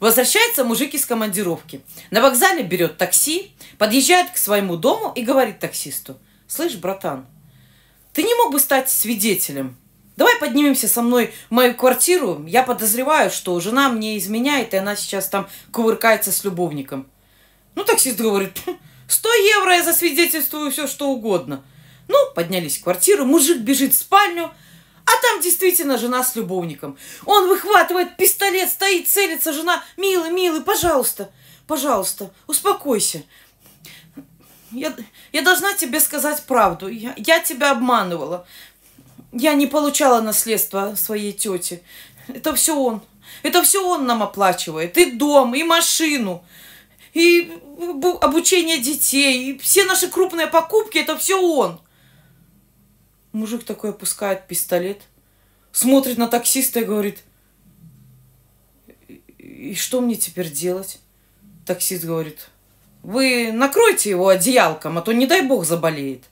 Возвращается мужик из командировки. На вокзале берет такси, подъезжает к своему дому и говорит таксисту. «Слышь, братан, ты не мог бы стать свидетелем? Давай поднимемся со мной в мою квартиру. Я подозреваю, что жена мне изменяет, и она сейчас там кувыркается с любовником». Ну, таксист говорит, «Хм, "Сто евро я засвидетельствую все, что угодно. Ну, поднялись в квартиру, мужик бежит в спальню, а там действительно жена с любовником. Он выхватывает пистолет, стоит, целится, жена, милый, милый, пожалуйста, пожалуйста, успокойся. Я, я должна тебе сказать правду. Я, я тебя обманывала. Я не получала наследство своей тете. Это все он. Это все он нам оплачивает. И дом, и машину, и обучение детей, и все наши крупные покупки, это все он. Мужик такой опускает пистолет, смотрит на таксиста и говорит, и что мне теперь делать? Таксист говорит, вы накройте его одеялком, а то не дай бог заболеет.